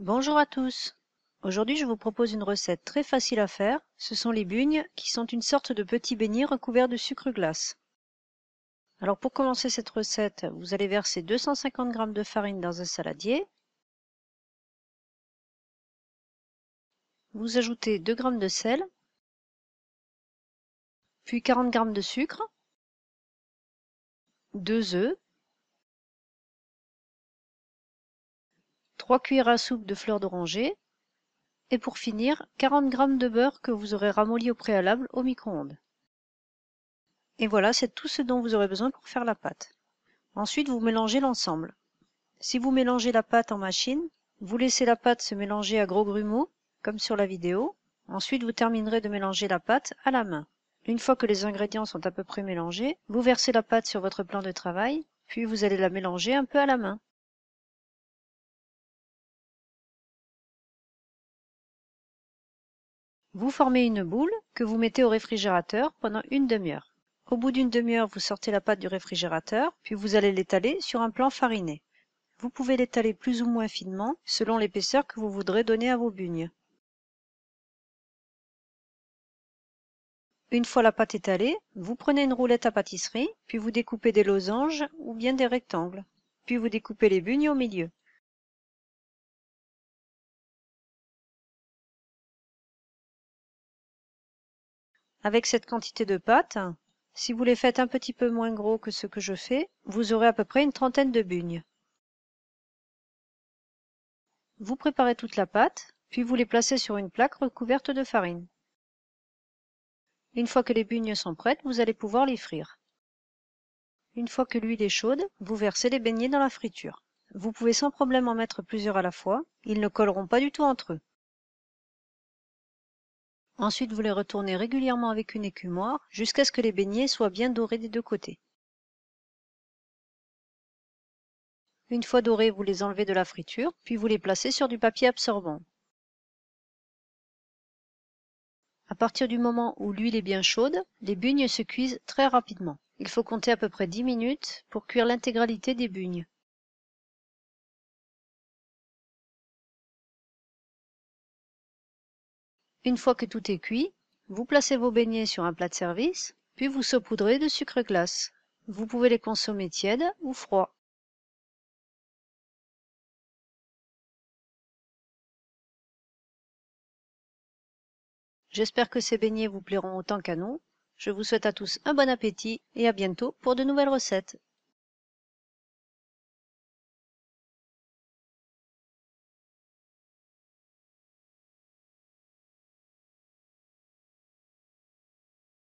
Bonjour à tous. Aujourd'hui, je vous propose une recette très facile à faire. Ce sont les bugnes qui sont une sorte de petit beignet recouvert de sucre glace. Alors pour commencer cette recette, vous allez verser 250 g de farine dans un saladier. Vous ajoutez 2 g de sel, puis 40 g de sucre, 2 œufs, 3 cuillères à soupe de fleur d'oranger et pour finir 40 g de beurre que vous aurez ramolli au préalable au micro-ondes et voilà c'est tout ce dont vous aurez besoin pour faire la pâte ensuite vous mélangez l'ensemble si vous mélangez la pâte en machine vous laissez la pâte se mélanger à gros grumeaux comme sur la vidéo ensuite vous terminerez de mélanger la pâte à la main une fois que les ingrédients sont à peu près mélangés vous versez la pâte sur votre plan de travail puis vous allez la mélanger un peu à la main vous formez une boule que vous mettez au réfrigérateur pendant une demi-heure au bout d'une demi-heure vous sortez la pâte du réfrigérateur puis vous allez l'étaler sur un plan fariné vous pouvez l'étaler plus ou moins finement selon l'épaisseur que vous voudrez donner à vos bugnes une fois la pâte étalée vous prenez une roulette à pâtisserie puis vous découpez des losanges ou bien des rectangles puis vous découpez les bugnes au milieu Avec cette quantité de pâte, si vous les faites un petit peu moins gros que ce que je fais, vous aurez à peu près une trentaine de bugnes. Vous préparez toute la pâte, puis vous les placez sur une plaque recouverte de farine. Une fois que les bugnes sont prêtes, vous allez pouvoir les frire. Une fois que l'huile est chaude, vous versez les beignets dans la friture. Vous pouvez sans problème en mettre plusieurs à la fois, ils ne colleront pas du tout entre eux ensuite vous les retournez régulièrement avec une écumoire jusqu'à ce que les beignets soient bien dorés des deux côtés une fois dorés vous les enlevez de la friture puis vous les placez sur du papier absorbant à partir du moment où l'huile est bien chaude les bugnes se cuisent très rapidement il faut compter à peu près 10 minutes pour cuire l'intégralité des bugnes une fois que tout est cuit vous placez vos beignets sur un plat de service puis vous saupoudrez de sucre glace vous pouvez les consommer tièdes ou froids j'espère que ces beignets vous plairont autant qu'à nous je vous souhaite à tous un bon appétit et à bientôt pour de nouvelles recettes